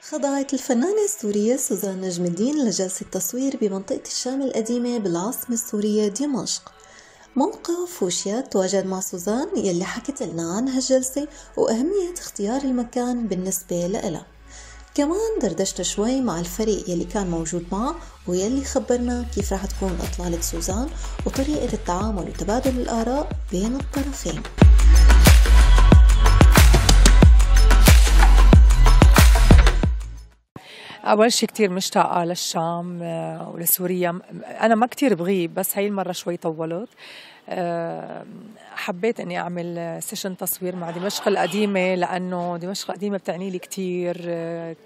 خضعت الفنانة السورية سوزان نجم الدين لجلسة تصوير بمنطقة الشام القديمة بالعاصمة السورية دمشق موقف وشيا تواجد مع سوزان يلي حكت لنا عن هالجلسة وأهمية اختيار المكان بالنسبة لإلها كمان دردشت شوي مع الفريق يلي كان موجود معه ويلي خبرنا كيف رح تكون إطلالة سوزان وطريقة التعامل وتبادل الآراء بين الطرفين أول شيء كتير مشتاقة للشام آه، ولسوريا أنا ما كتير بغيب بس هاي المرة شوي طولت حبيت اني اعمل سيشن تصوير مع دمشق القديمه لانه دمشق القديمه بتعني لي كثير آه،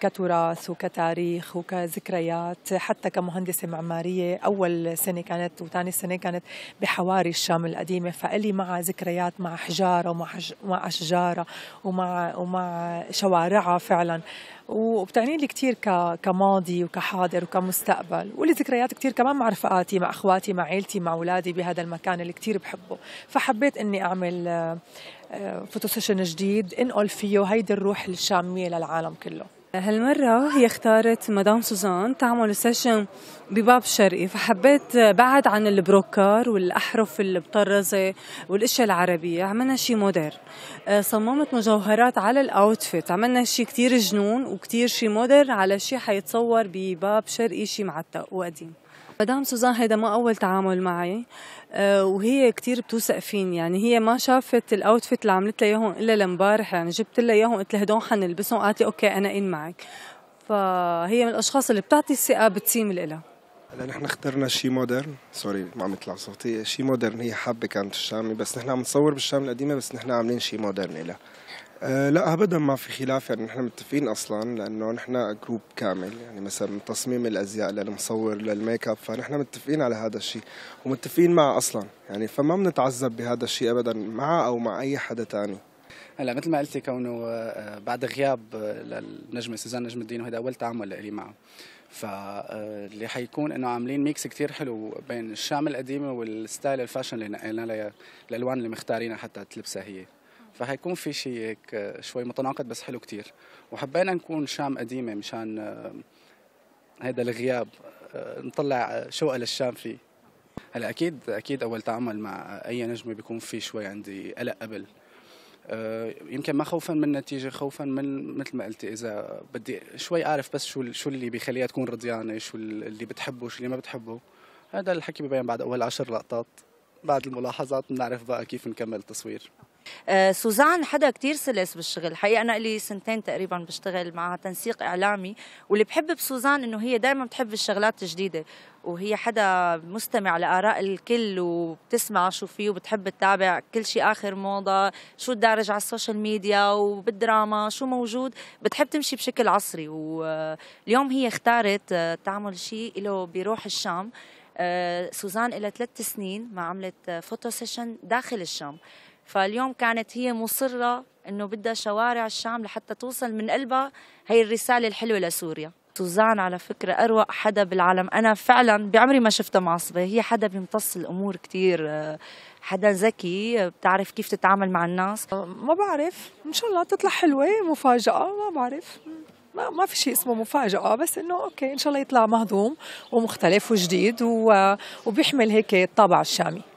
كتراث وكتاريخ وكذكريات حتى كمهندسه معماريه اول سنه كانت وثاني سنه كانت بحواري الشام القديمه فالي مع ذكريات مع حجاره ومع أشجارة اشجارها ومع ومع شوارعها فعلا وبتعني لي كثير كماضي وكحاضر وكمستقبل ولي ذكريات كثير كمان مع رفقاتي مع اخواتي مع عيلتي مع اولادي بهذا المكان اللي كثير بحبه فحبيت اني اعمل فوتو آه، سيشن آه، جديد انقل فيه هيدي الروح الشاميه للعالم كله هالمرة هي اختارت مدام سوزان تعمل سيشن بباب شرقي فحبيت بعد عن البروكار والأحرف المطرزة والأشياء العربية عملنا شي مودرن آه، صممت مجوهرات على الأوتفيت عملنا شي كتير جنون وكتير شي مودرن على شي حيتصور بباب شرقي شي معتق وقديم مدام سوزان هيدا ما أول تعامل معي آه، وهي كتير بتوثق فين يعني هي ما شافت الاوتفيت اللي عملت لها اياهم الا لمبارح يعني جبت لها اياهم قلت لها هدول حنلبسهم قالت لي اوكي انا ان معك فهي من الاشخاص اللي بتعطي الثقه بتسيم لها هلا نحن اخترنا شيء مودرن سوري ما عم يطلع صوتي شيء مودرن هي حابه كانت الشامي بس نحن عم نصور بالشام القديمه بس نحن عاملين شيء مودرن لها آه، لا ابدا ما في خلاف يعني نحن متفقين اصلا لانه نحن جروب كامل يعني مثلا من تصميم الازياء للمصور للميك اب فنحن متفقين على هذا الشيء ومتفقين معه اصلا يعني فما بنتعذب بهذا الشيء ابدا مع او مع اي حدا تاني هلا مثل ما قلتي كونه آه، بعد غياب آه، للنجمه سوزان نجم الدين وهذا اول تعامل لي معه فاللي حيكون انه عاملين ميكس كتير حلو بين الشام القديمه والستايل الفاشن اللي نقلنا لها الالوان اللي مختارينها حتى تلبسها هي فهيكون في شيء هيك آه، شوي متناقض بس حلو كتير وحبينا نكون شام قديمه مشان هذا آه، الغياب آه، نطلع شوقه للشام فيه هلا اكيد اكيد اول تعامل مع اي نجمه بيكون في شوي عندي قلق قبل يمكن ما خوفا من النتيجه خوفا من مثل ما قلتي اذا بدي شوي اعرف بس شو شو اللي بيخليها تكون رضيانه شو اللي بتحبه شو اللي ما بتحبه هذا الحكي ببين بعد اول عشر لقطات بعد الملاحظات بنعرف بقى كيف نكمل التصوير آه، سوزان حدا كتير سلس بالشغل حقيقة أنا لي سنتين تقريبا بشتغل معها تنسيق إعلامي واللي بحب بسوزان إنه هي دائما بتحب الشغلات الجديدة وهي حدا مستمع لآراء الكل وبتسمع شو فيه وبتحب تتابع كل شيء آخر موضة شو الدارج على السوشيال ميديا وبالدراما شو موجود بتحب تمشي بشكل عصري واليوم هي اختارت آه، تعمل شيء له بروح الشام آه، سوزان إلى ثلاث سنين ما عملت فوتو سيشن داخل الشام فاليوم كانت هي مصرة أنه بدها شوارع الشام لحتى توصل من قلبها هي الرسالة الحلوة لسوريا سوزان على فكرة أروق حدا بالعالم أنا فعلا بعمري ما شفتها معصبة هي حدا بيمتص الأمور كتير حدا ذكي بتعرف كيف تتعامل مع الناس ما بعرف إن شاء الله تطلع حلوة مفاجأة ما بعرف ما ما في شيء اسمه مفاجأة بس إنه أوكي إن شاء الله يطلع مهضوم ومختلف وجديد وبيحمل هيك الطابع الشامي